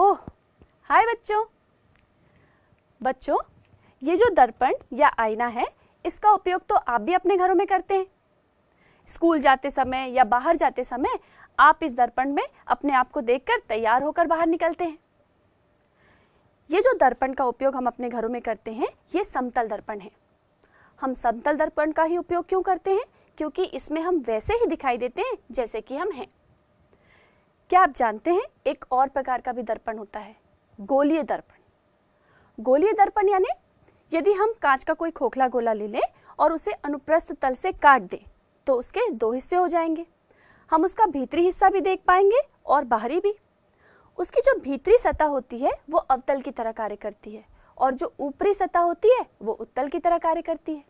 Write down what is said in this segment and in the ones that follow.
ओह हाय बच्चों बच्चों ये जो दर्पण या आईना है इसका उपयोग तो आप भी अपने घरों में करते हैं स्कूल जाते समय या बाहर जाते समय आप इस दर्पण में अपने आप को देखकर तैयार होकर बाहर निकलते हैं ये जो दर्पण का उपयोग हम अपने घरों में करते हैं ये समतल दर्पण है हम समतल दर्पण का ही उपयोग क्यों करते हैं क्योंकि इसमें हम वैसे ही दिखाई देते हैं जैसे कि हम हैं क्या आप जानते हैं एक और प्रकार का भी दर्पण होता है गोलीय दर्पण गोलीय दर्पण यानी यदि हम कांच का कोई खोखला गोला ले लें और उसे अनुप्रस्थ तल से काट दें तो उसके दो हिस्से हो जाएंगे हम उसका भीतरी हिस्सा भी देख पाएंगे और बाहरी भी उसकी जो भीतरी सतह होती है वो अवतल की तरह कार्य करती है और जो ऊपरी सतह होती है वो उत्तल की तरह कार्य करती है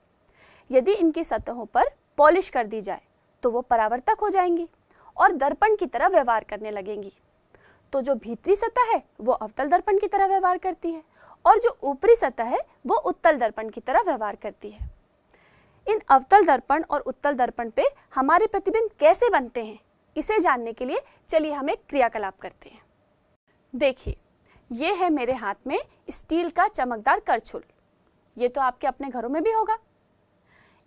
यदि इनकी सतहों पर पॉलिश कर दी जाए तो वो परावर्तक हो जाएंगी और दर्पण की तरह व्यवहार करने लगेंगी तो जो भीतरी सतह है वो अवतल दर्पण की तरह व्यवहार करती है और जो ऊपरी सतह है वो उत्तल दर्पण की तरह व्यवहार करती है इन अवतल दर्पण और उत्तल दर्पण पे हमारे प्रतिबिंब कैसे बनते हैं इसे जानने के लिए चलिए हम एक क्रियाकलाप करते हैं देखिए ये है मेरे हाथ में स्टील का चमकदार करछुल ये तो आपके अपने घरों में भी होगा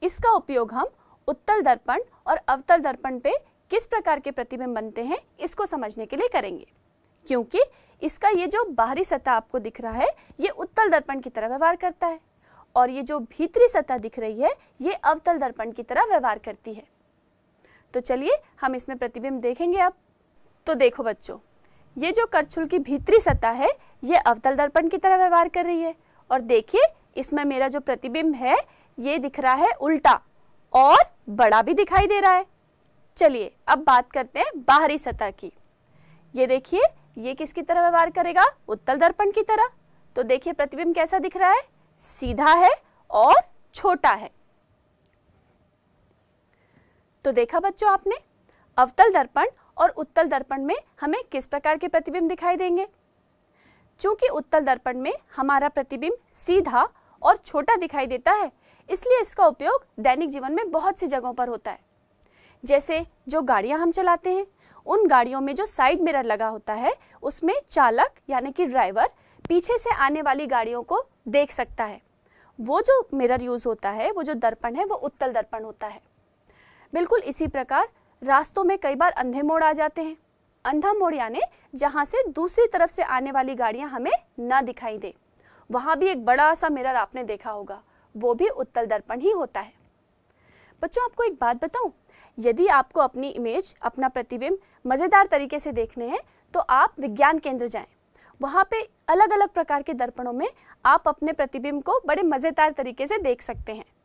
इसका उपयोग हम उत्तल दर्पण और अवतल दर्पण पे किस प्रकार के प्रतिबिंब बनते हैं इसको समझने के लिए करेंगे क्योंकि इसका ये जो बाहरी सतह आपको दिख रहा है ये उत्तल दर्पण की तरह व्यवहार करता है और ये जो भीतरी सतह दिख रही है ये अवतल दर्पण की तरह व्यवहार करती है तो चलिए हम इसमें प्रतिबिंब देखेंगे अब तो देखो बच्चों ये जो करछुल की भीतरी सतह है ये अवतल दर्पण की तरह व्यवहार कर रही है और देखिए इसमें मेरा जो प्रतिबिंब है ये दिख रहा है उल्टा और बड़ा भी दिखाई दे रहा है चलिए अब बात करते हैं बाहरी सतह की ये देखिए ये किसकी तरह व्यवहार करेगा उत्तल दर्पण की तरह तो देखिए प्रतिबिंब कैसा दिख रहा है सीधा है और छोटा है तो देखा बच्चों आपने अवतल दर्पण और उत्तल दर्पण में हमें किस प्रकार के प्रतिबिंब दिखाई देंगे चूंकि उत्तल दर्पण में हमारा प्रतिबिंब सीधा और छोटा दिखाई देता है इसलिए इसका उपयोग दैनिक जीवन में बहुत सी जगहों पर होता है जैसे जो गाड़ियां हम चलाते हैं उन गाड़ियों में जो साइड मिरर लगा होता है उसमें चालक यानी कि ड्राइवर पीछे से आने वाली गाड़ियों को देख सकता है वो जो मिरर यूज़ होता है वो जो दर्पण है वो उत्तल दर्पण होता है बिल्कुल इसी प्रकार रास्तों में कई बार अंधे मोड़ आ जाते हैं अंधा मोड़ यानी जहाँ से दूसरी तरफ से आने वाली गाड़ियाँ हमें ना दिखाई दे वहाँ भी एक बड़ा सा मिरर आपने देखा होगा वो भी उत्तल दर्पण ही होता है बच्चों आपको एक बात बताऊं यदि आपको अपनी इमेज अपना प्रतिबिंब मज़ेदार तरीके से देखने हैं तो आप विज्ञान केंद्र जाएं वहाँ पे अलग अलग प्रकार के दर्पणों में आप अपने प्रतिबिंब को बड़े मज़ेदार तरीके से देख सकते हैं